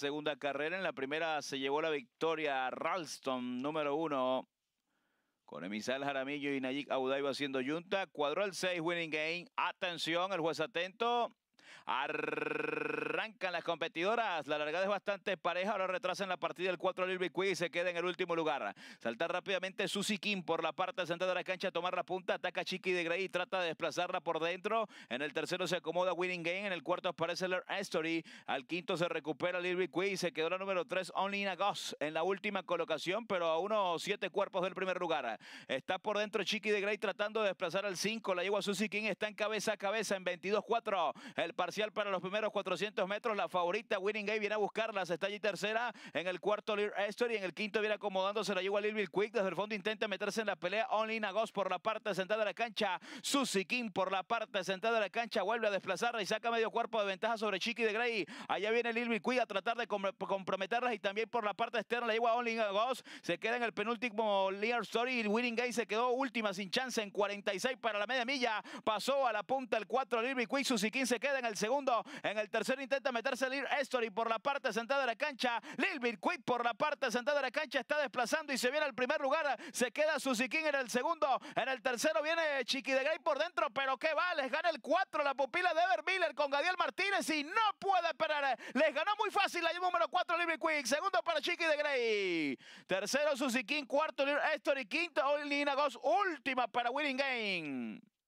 segunda carrera. En la primera se llevó la victoria a Ralston, número uno. Con Emisal Jaramillo y Nayik Audaiba haciendo yunta. Cuadró el seis, winning game. Atención, el juez atento. Arr Arrancan las competidoras. La largada es bastante pareja. Ahora retrasan la partida del 4 Lil Bicuí y se queda en el último lugar. Saltar rápidamente Susi Kim por la parte central de la cancha tomar la punta. Ataca Chiqui de Grey y trata de desplazarla por dentro. En el tercero se acomoda Winning Game. En el cuarto aparece Lear Story. Al quinto se recupera Lil Quiz, se quedó la número 3 Only Nagos en la última colocación, pero a unos siete cuerpos del primer lugar. Está por dentro Chiqui de Grey tratando de desplazar al 5. La yegua Susi King. está en cabeza a cabeza en 22-4. El parcial para los primeros 400 metros. La favorita, Winning Gay, viene a buscarla se Está allí tercera. En el cuarto, Lear Story, en el quinto viene acomodándose la yegua Lilby Quick. Desde el fondo intenta meterse en la pelea. Only Nagos por la parte central de la cancha. Susie King por la parte central de la cancha. Vuelve a desplazarla y saca medio cuerpo de ventaja sobre Chiqui de Grey, Allá viene Lilby Quick a tratar de comprometerlas. Y también por la parte externa, la yegua Only Nagos. Se queda en el penúltimo Lear Story. Winning Gay se quedó última sin chance en 46 para la media milla. Pasó a la punta el 4 Lilville Quick. Susie King se queda en el segundo. En el tercer intento a meterse Lir Estory por la parte sentada de la cancha. Lil Quick por la parte sentada de la cancha está desplazando y se viene al primer lugar. Se queda Susiquín en el segundo. En el tercero viene Chiqui de Grey por dentro, pero qué va, les gana el 4 la pupila de Ever Miller con Gadiel Martínez y no puede esperar. Les ganó muy fácil la número 4 Lil Quick. Segundo para Chiqui de Grey. Tercero Susiquín, cuarto Lir Estory, quinto Olina Goss, última para Winning Game.